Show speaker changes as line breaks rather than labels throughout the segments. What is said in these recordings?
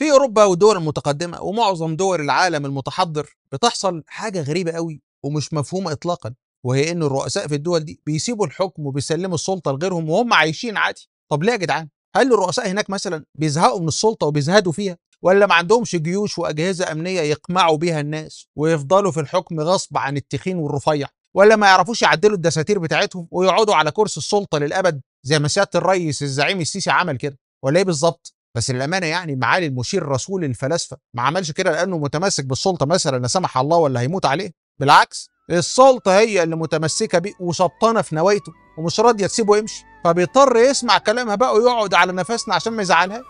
في اوروبا والدول المتقدمه ومعظم دول العالم المتحضر بتحصل حاجه غريبه قوي ومش مفهومه اطلاقا وهي ان الرؤساء في الدول دي بيسيبوا الحكم وبيسلموا السلطه لغيرهم وهم عايشين عادي طب ليه يا جدعان هل الرؤساء هناك مثلا بيزهقوا من السلطه وبيزهدوا فيها ولا ما عندهمش جيوش واجهزه امنيه يقمعوا بيها الناس ويفضلوا في الحكم غصب عن التخين والرفيع ولا ما يعرفوش يعدلوا الدساتير بتاعتهم ويقعدوا على كرسي السلطه للابد زي ما سياده الرئيس الزعيم السيسي عمل كده ولا ايه بالظبط بس للامانه يعني معالي المشير رسول الفلاسفه ما عملش كده لانه متمسك بالسلطه مثلا لا سمح الله ولا هيموت عليه بالعكس السلطه هي اللي متمسكه بيه وسبطانه في نوايته ومش راضيه تسيبه يمشي فبيضطر يسمع كلامها بقى ويقعد على نفسنا عشان ما يزعلهاش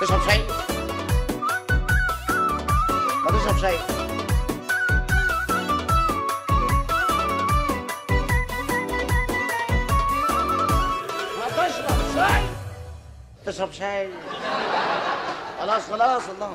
تشرب شاي ما تشرب شاي تشرب شاي خلاص خلاص اللهم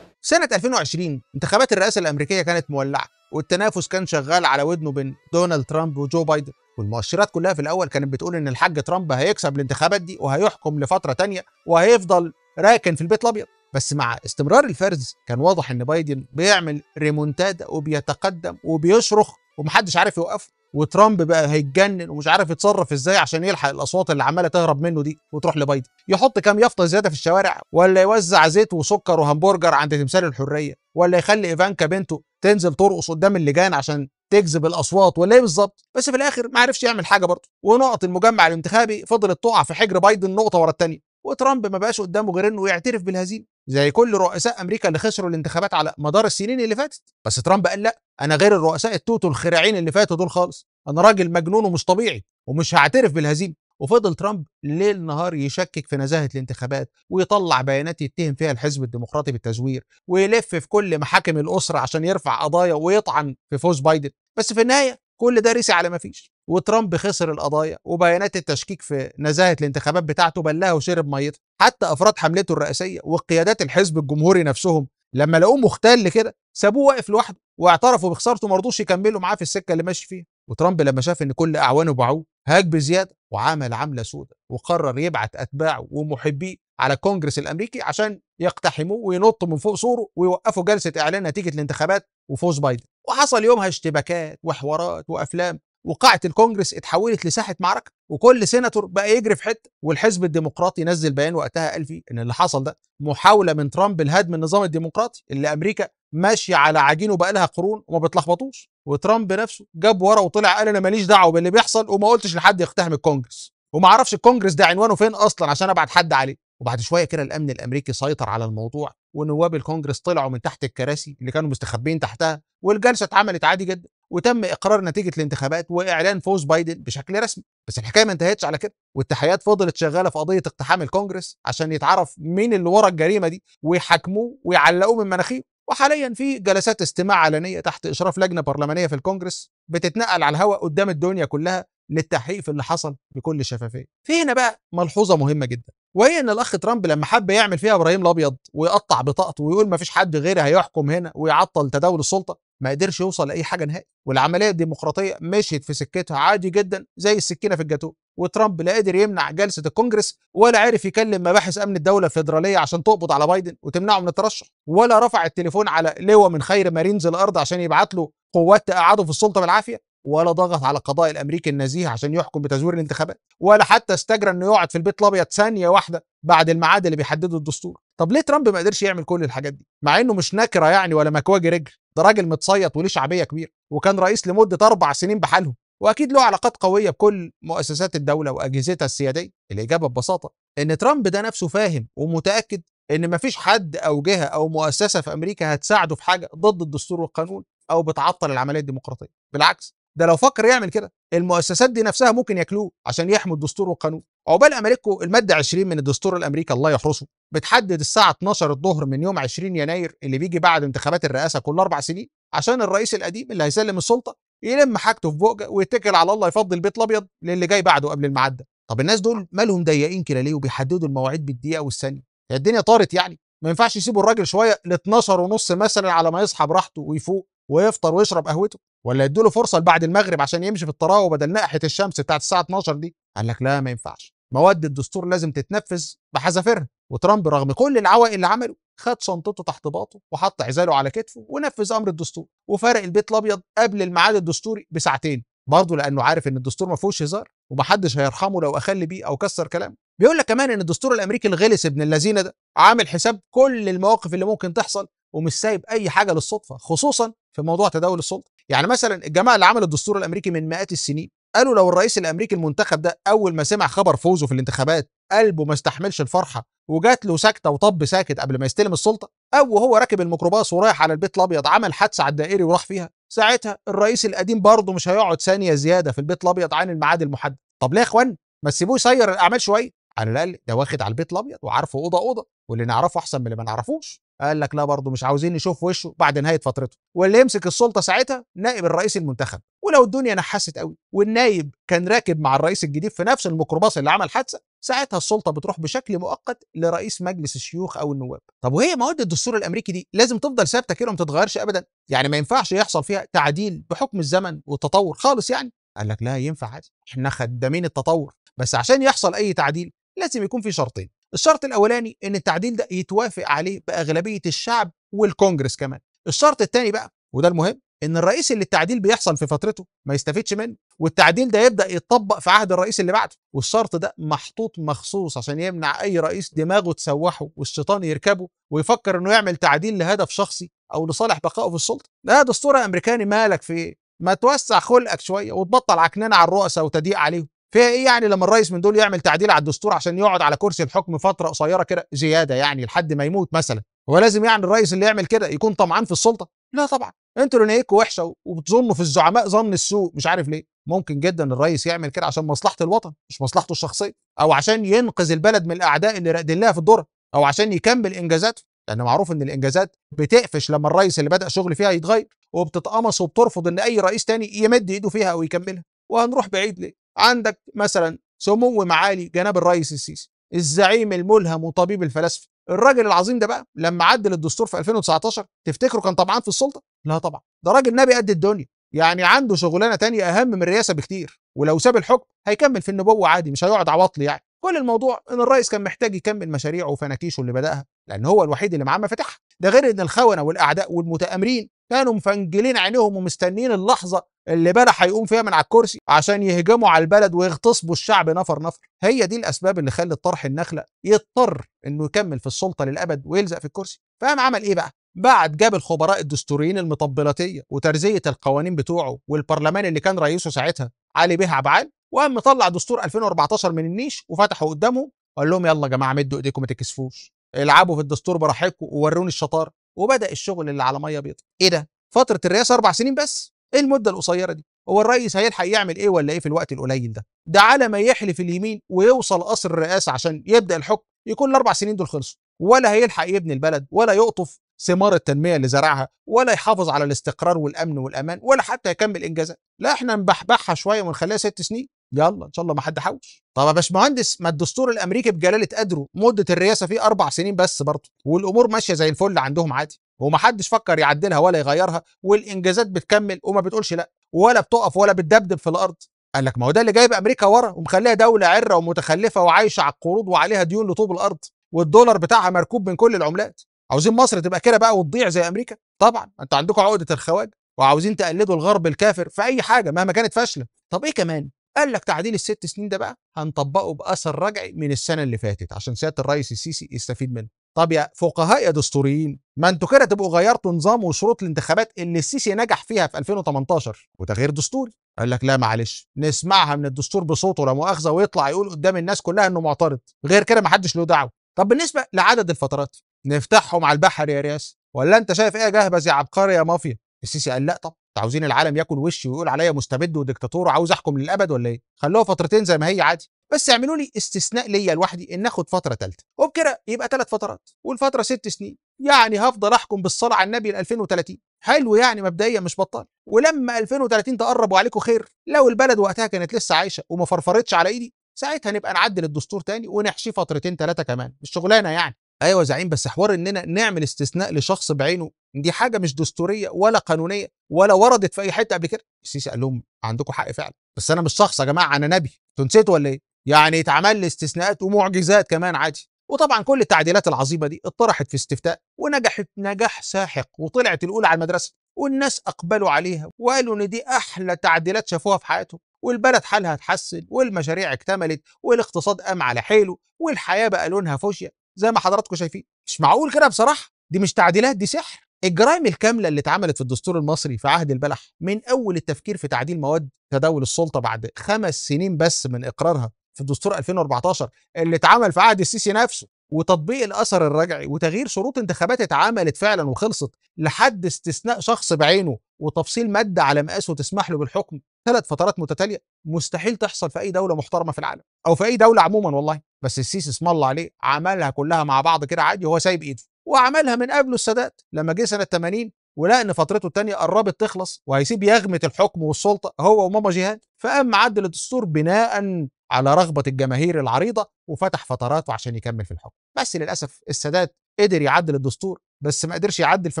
سنة 2020 انتخابات الرئاسة الأمريكية كانت مولعة والتنافس كان شغال على ودنه بين دونالد ترامب وجو بايدن والمؤشرات كلها في الأول كانت بتقول إن الحاج ترامب هيكسب الانتخابات دي وهيحكم لفترة تانية وهيفضل راكن في البيت الأبيض بس مع استمرار الفرز كان واضح إن بايدن بيعمل ريمونتادا وبيتقدم وبيصرخ ومحدش عارف يوقفه وترامب بقى هيتجنن ومش عارف يتصرف ازاي عشان يلحق الاصوات اللي عماله تهرب منه دي وتروح لبايدن يحط كام يافطه زياده في الشوارع ولا يوزع زيت وسكر وهمبرجر عند تمثال الحريه ولا يخلي ايفانكا بنته تنزل ترقص قدام اللجان عشان تجذب الاصوات ولا ايه بالظبط بس في الاخر ما عرفش يعمل حاجه برضه ونقط المجمع الانتخابي فضلت تقع في حجر بايدن نقطه ورا الثانيه وترامب ما بقاش قدامه غير انه يعترف بالهزيمه زي كل رؤساء امريكا اللي خسروا الانتخابات على مدار السنين اللي فاتت بس ترامب قال لا انا غير الرؤساء التوتو الخراعين اللي فاتوا دول خالص انا راجل مجنون ومش طبيعي ومش هعترف بالهزيمه وفضل ترامب ليل نهار يشكك في نزاهه الانتخابات ويطلع بيانات يتهم فيها الحزب الديمقراطي بالتزوير ويلف في كل محاكم الاسره عشان يرفع قضايا ويطعن في فوز بايدن بس في النهايه كل ده رسي على ما فيش وترامب خسر القضايا وبيانات التشكيك في نزاهه الانتخابات بتاعته بلها وشرب ميته حتى افراد حملته الرئاسيه وقيادات الحزب الجمهوري نفسهم لما لقوه مختل كده سابوه واقف لوحده واعترفوا بخسارته ما رضوش يكملوا معاه في السكه اللي ماشي فيها وترامب لما شاف ان كل اعوانه باعوه هاج بزياده وعمل عمله سودة وقرر يبعت اتباعه ومحبيه على الكونجرس الامريكي عشان يقتحموه وينطوا من فوق سوره ويوقفوا جلسه اعلان نتيجه الانتخابات وفوز بايدن وحصل يومها اشتباكات وحوارات وافلام وقاعة الكونجرس اتحولت لساحة معركة وكل سيناتور بقى يجري في حتة والحزب الديمقراطي نزل بيان وقتها قال فيه ان اللي حصل ده محاولة من ترامب لهدم النظام الديمقراطي اللي امريكا ماشية على عجينه بقى لها قرون وما بتلخبطوش وترامب نفسه جاب ورا وطلع قال انا ماليش دعوة باللي بيحصل وما قلتش لحد يقتحم الكونجرس وما عرفش الكونجرس ده عنوانه فين اصلا عشان ابعت حد عليه وبعد شويه كده الامن الامريكي سيطر على الموضوع ونواب الكونجرس طلعوا من تحت الكراسي اللي كانوا مستخبين تحتها والجلسه اتعملت عادي جدا وتم اقرار نتيجه الانتخابات واعلان فوز بايدن بشكل رسمي بس الحكايه ما انتهتش على كده والتحيات فضلت شغاله في قضيه اقتحام الكونجرس عشان يتعرف مين اللي ورا الجريمه دي ويحاكموه ويعلقوه من مناخيره وحاليا في جلسات استماع علنيه تحت اشراف لجنه برلمانيه في الكونجرس بتتنقل على الهواء قدام الدنيا كلها للتحقيق في اللي حصل بكل شفافيه. في هنا بقى ملحوظه مهمه جدا وهي ان الاخ ترامب لما حب يعمل فيها ابراهيم الابيض ويقطع بطاقته ويقول ما فيش حد غيري هيحكم هنا ويعطل تداول السلطه ما قدرش يوصل لاي حاجه نهائي والعمليه الديمقراطيه مشيت في سكتها عادي جدا زي السكينه في الجاتوه وترامب لا قدر يمنع جلسه الكونجرس ولا عرف يكلم مباحث امن الدوله الفيدراليه عشان تقبض على بايدن وتمنعه من الترشح ولا رفع التليفون على لواء من خير مارينز الارض عشان يبعت له قوات تقعده في السلطه بالعافيه ولا ضغط على قضاء الامريكي النزيه عشان يحكم بتزوير الانتخابات ولا حتى استجرى انه يقعد في البيت الابيض ثانيه واحده بعد الميعاد اللي بيحدده الدستور طب ليه ترامب ما قدرش يعمل كل الحاجات دي مع انه مش نكره يعني ولا مكواجي رجل ده راجل متصيط وليه شعبيه كبيره وكان رئيس لمده اربع سنين بحالهم واكيد له علاقات قويه بكل مؤسسات الدوله واجهزتها السياديه الاجابه ببساطه ان ترامب ده نفسه فاهم ومتاكد ان مفيش حد او جهه او مؤسسه في امريكا هتساعده في حاجه ضد الدستور والقانون او بتعطل العمليه الديمقراطيه بالعكس ده لو فكر يعمل كده المؤسسات دي نفسها ممكن ياكلوه عشان يحموا الدستور والقانون عقبال امريكو الماده 20 من الدستور الامريكي الله يحرسه بتحدد الساعه 12 الظهر من يوم 20 يناير اللي بيجي بعد انتخابات الرئاسه كل اربع سنين عشان الرئيس القديم اللي هيسلم السلطه يلم حاجته في بوجه ويتكل على الله يفضي البيت الابيض للي جاي بعده قبل المعده طب الناس دول مالهم ضيقين كده ليه وبيحددوا المواعيد بالدقيقه والثانيه هي الدنيا طارت يعني ما ينفعش يسيبوا الراجل شويه ل 12 ونص مثلا على ما يصحى براحته ويفوق ويفطر ويشرب قهوته ولا يدوا له فرصه لبعد المغرب عشان يمشي في الطراوه بدل ناحيه الشمس بتاعت الساعه 12 دي قال لك لا ما ينفعش مواد الدستور لازم تتنفذ بحذافيرها وترامب رغم كل العوائق اللي عمله خد شنطته تحت باطه وحط عزاله على كتفه ونفذ امر الدستور وفرق البيت الابيض قبل الميعاد الدستوري بساعتين برضه لانه عارف ان الدستور ما فيهوش هزار ومحدش هيرحمه لو اخل بيه او كسر كلامه بيقول لك كمان ان الدستور الامريكي الغلس ابن اللذينه ده عامل حساب كل المواقف اللي ممكن تحصل ومش سايب اي حاجه للصدفه خصوصا في موضوع تداول السلطه يعني مثلا الجماعه اللي عملوا الدستور الامريكي من مئات السنين قالوا لو الرئيس الامريكي المنتخب ده اول ما سمع خبر فوزه في الانتخابات قلبه ما استحملش الفرحه وجات له سكته وطب ساكت قبل ما يستلم السلطه او وهو راكب الميكروباص ورايح على البيت الابيض عمل حادثه على الدائري وراح فيها ساعتها الرئيس القديم برضه مش هيقعد ثانيه زياده في البيت الابيض عن الميعاد المحدد طب ليه يا اخوان ما تسيبوه يسير الاعمال شويه على الاقل ده واخد على البيت الابيض وعارفه اوضه اوضه واللي نعرفه احسن من اللي ما نعرفوش قال لك لا برضه مش عاوزين نشوف وشه بعد نهايه فترته واللي يمسك السلطه ساعتها نائب الرئيس المنتخب ولو الدنيا نحست قوي والنايب كان راكب مع الرئيس الجديد في نفس الميكروباص اللي عمل حادثه ساعتها السلطه بتروح بشكل مؤقت لرئيس مجلس الشيوخ او النواب طب وهي مواد الدستور الامريكي دي لازم تفضل ثابته كده وما تتغيرش ابدا يعني ما ينفعش يحصل فيها تعديل بحكم الزمن والتطور خالص يعني قال لك لا ينفع عادي احنا خدامين التطور بس عشان يحصل اي تعديل لازم يكون في شرطين الشرط الاولاني ان التعديل ده يتوافق عليه باغلبيه الشعب والكونجرس كمان الشرط الثاني بقى وده المهم ان الرئيس اللي التعديل بيحصل في فترته ما يستفيدش منه والتعديل ده يبدا يتطبق في عهد الرئيس اللي بعده والشرط ده محطوط مخصوص عشان يمنع اي رئيس دماغه تسوحه والشيطان يركبه ويفكر انه يعمل تعديل لهدف شخصي او لصالح بقائه في السلطه لا دستور امريكاني مالك في إيه؟ ما توسع خلقك شويه وتبطل عكنان على الرؤساء وتضييق عليهم فيها ايه يعني لما الرئيس من دول يعمل تعديل على الدستور عشان يقعد على كرسي الحكم فتره قصيره كده زياده يعني لحد ما يموت مثلا هو لازم يعني الرئيس اللي يعمل كده يكون طمعان في السلطه لا طبعا انتوا اللي وحشه وبتظنوا في الزعماء ظن السوء مش عارف ليه ممكن جدا الرئيس يعمل كده عشان مصلحه الوطن مش مصلحته الشخصيه او عشان ينقذ البلد من الاعداء اللي راقدين لها في الدره او عشان يكمل انجازاته لان معروف ان الانجازات بتقفش لما الرئيس اللي بدا شغل فيها يتغير وبتتقمص وبترفض ان اي رئيس تاني يمد ايده فيها او يكملها وهنروح بعيد ليه عندك مثلا سمو معالي جناب الرئيس السيسي الزعيم الملهم وطبيب الفلاسفه الراجل العظيم ده بقى لما عدل الدستور في 2019 تفتكره كان طمعان في السلطه لا طبعا ده راجل نبي قد الدنيا يعني عنده شغلانه تانية اهم من الرئاسه بكتير ولو ساب الحكم هيكمل في النبوه عادي مش هيقعد عواطلي يعني كل الموضوع ان الرئيس كان محتاج يكمل مشاريعه وفناكيشه اللي بداها لان هو الوحيد اللي معاه مفاتيحها ده غير ان الخونه والاعداء والمتامرين كانوا مفنجلين عينيهم ومستنيين اللحظه اللي بلا هيقوم فيها من على الكرسي عشان يهجموا على البلد ويغتصبوا الشعب نفر نفر هي دي الاسباب اللي خلت طرح النخله يضطر انه يكمل في السلطه للابد ويلزق في الكرسي فقام عمل ايه بقى بعد جاب الخبراء الدستوريين المطبلاتيه وترزيه القوانين بتوعه والبرلمان اللي كان رئيسه ساعتها علي بيه عبعال وقام مطلع دستور 2014 من النيش وفتحه قدامهم وقال لهم يلا يا جماعه مدوا ايديكم ما تكسفوش العبوا في الدستور براحتكم ووروني الشطاره وبدا الشغل اللي على ميه بيضاء ايه ده فتره الرئاسه اربع سنين بس ايه المده القصيره دي هو الرئيس هيلحق يعمل ايه ولا ايه في الوقت القليل ده ده على ما يحلف اليمين ويوصل قصر الرئاسه عشان يبدا الحكم يكون الاربع سنين دول خلصوا ولا هيلحق يبني البلد ولا يقطف ثمار التنميه اللي زرعها ولا يحافظ على الاستقرار والامن والامان ولا حتى يكمل انجازات لا احنا نبحبحها شويه ونخليها ست سنين يلا ان شاء الله ما حد حوش طب يا باشمهندس ما الدستور الامريكي بجلاله قدره مده الرئاسه فيه اربع سنين بس برضه والامور ماشيه زي الفل عندهم عادي ومحدش فكر يعدلها ولا يغيرها والانجازات بتكمل وما بتقولش لا ولا بتقف ولا بتدبدب في الارض قال لك ما هو ده اللي جايب امريكا ورا ومخليها دوله عره ومتخلفه وعايشه على القروض وعليها ديون لطوب الارض والدولار بتاعها مركوب من كل العملات عاوزين مصر تبقى كده بقى وتضيع زي امريكا طبعا انتوا عندكم عقده الخواجه وعاوزين تقلدوا الغرب الكافر في اي حاجه مهما كانت فاشله طب ايه كمان قال لك تعديل الست سنين ده بقى هنطبقه باثر رجعي من السنه اللي فاتت عشان سياده الرئيس السيسي يستفيد منه طب يا فقهاء يا دستوريين ما انتوا كده تبقوا غيرتوا نظام وشروط الانتخابات اللي السيسي نجح فيها في 2018 وده غير دستوري قال لك لا معلش نسمعها من الدستور بصوته لا مؤاخذه ويطلع يقول قدام الناس كلها انه معترض غير كده ما حدش له دعوه طب بالنسبه لعدد الفترات نفتحهم على البحر يا رياس ولا انت شايف ايه جهبذ يا عبقري يا مافيا السيسي قال لا طب عاوزين العالم ياكل وشي ويقول عليا مستبد وديكتاتور وعاوز احكم للابد ولا ايه خلوها فترتين زي ما هي عادي بس اعملوا لي استثناء ليا لوحدي ان اخد فتره ثالثه وبكده يبقى ثلاث فترات والفتره ست سنين يعني هفضل احكم بالصلاه على النبي ل 2030 حلو يعني مبدئيا مش بطال ولما 2030 تقرب وعليكم خير لو البلد وقتها كانت لسه عايشه وما فرفرتش على ايدي ساعتها نبقى نعدل الدستور تاني ونحشيه فترتين ثلاثه كمان مش شغلانه يعني ايوه زعيم بس حوار اننا نعمل استثناء لشخص بعينه دي حاجه مش دستوريه ولا قانونيه ولا وردت في اي حته قبل كده السيسي قال لهم عندكم حق فعلا بس انا مش شخص يا جماعه انا نبي انتوا نسيتوا ولا ايه يعني اتعمل لي استثناءات ومعجزات كمان عادي وطبعا كل التعديلات العظيمه دي اتطرحت في استفتاء ونجحت نجاح ساحق وطلعت الاولى على المدرسه والناس اقبلوا عليها وقالوا ان دي احلى تعديلات شافوها في حياتهم والبلد حالها اتحسن والمشاريع اكتملت والاقتصاد قام على حيله والحياه بقى لونها فوشيا زي ما حضراتكم شايفين مش معقول كده بصراحه دي مش تعديلات دي سحر الجرائم الكامله اللي اتعملت في الدستور المصري في عهد البلح من اول التفكير في تعديل مواد تداول السلطه بعد خمس سنين بس من اقرارها في الدستور 2014 اللي اتعمل في عهد السيسي نفسه وتطبيق الاثر الرجعي وتغيير شروط انتخابات اتعملت فعلا وخلصت لحد استثناء شخص بعينه وتفصيل ماده على مقاسه تسمح له بالحكم ثلاث فترات متتاليه مستحيل تحصل في اي دوله محترمه في العالم او في اي دوله عموما والله بس السيسي اسم الله عليه عملها كلها مع بعض كده عادي وهو سايب ايده وعملها من قبله السادات لما جه سنه 80 ولقى ان فترته الثانيه قربت تخلص وهيسيب يغمه الحكم والسلطه هو وماما جهاد فقام عدل الدستور بناء على رغبه الجماهير العريضه وفتح فتراته عشان يكمل في الحكم بس للاسف السادات قدر يعدل الدستور بس ما قدرش يعدل في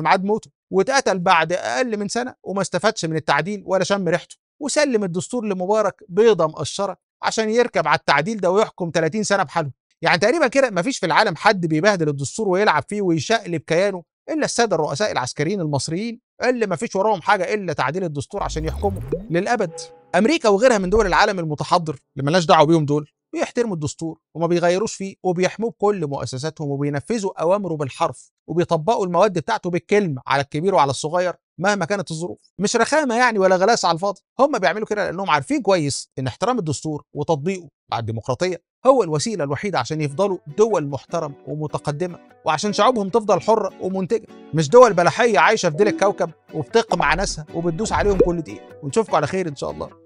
ميعاد موته واتقتل بعد اقل من سنه وما استفادش من التعديل ولا شم ريحته وسلم الدستور لمبارك بيضه مقشره عشان يركب على التعديل ده ويحكم 30 سنه بحاله يعني تقريبا كده مفيش في العالم حد بيبهدل الدستور ويلعب فيه ويشقلب كيانه الا الساده الرؤساء العسكريين المصريين اللي مفيش وراهم حاجه الا تعديل الدستور عشان يحكموا للابد امريكا وغيرها من دول العالم المتحضر اللي ملناش دعوه بيهم دول بيحترموا الدستور وما بيغيروش فيه وبيحموه بكل مؤسساتهم وبينفذوا اوامره بالحرف وبيطبقوا المواد بتاعته بالكلمه على الكبير وعلى الصغير مهما كانت الظروف مش رخامه يعني ولا غلاسه على الفاضي هم بيعملوا كده لانهم عارفين كويس ان احترام الدستور وتطبيقه مع الديمقراطيه هو الوسيله الوحيده عشان يفضلوا دول محترمه ومتقدمه وعشان شعوبهم تفضل حره ومنتجه مش دول بلحيه عايشه في ديل الكوكب وبتقمع ناسها وبتدوس عليهم كل دقيقه ونشوفكم على خير ان شاء الله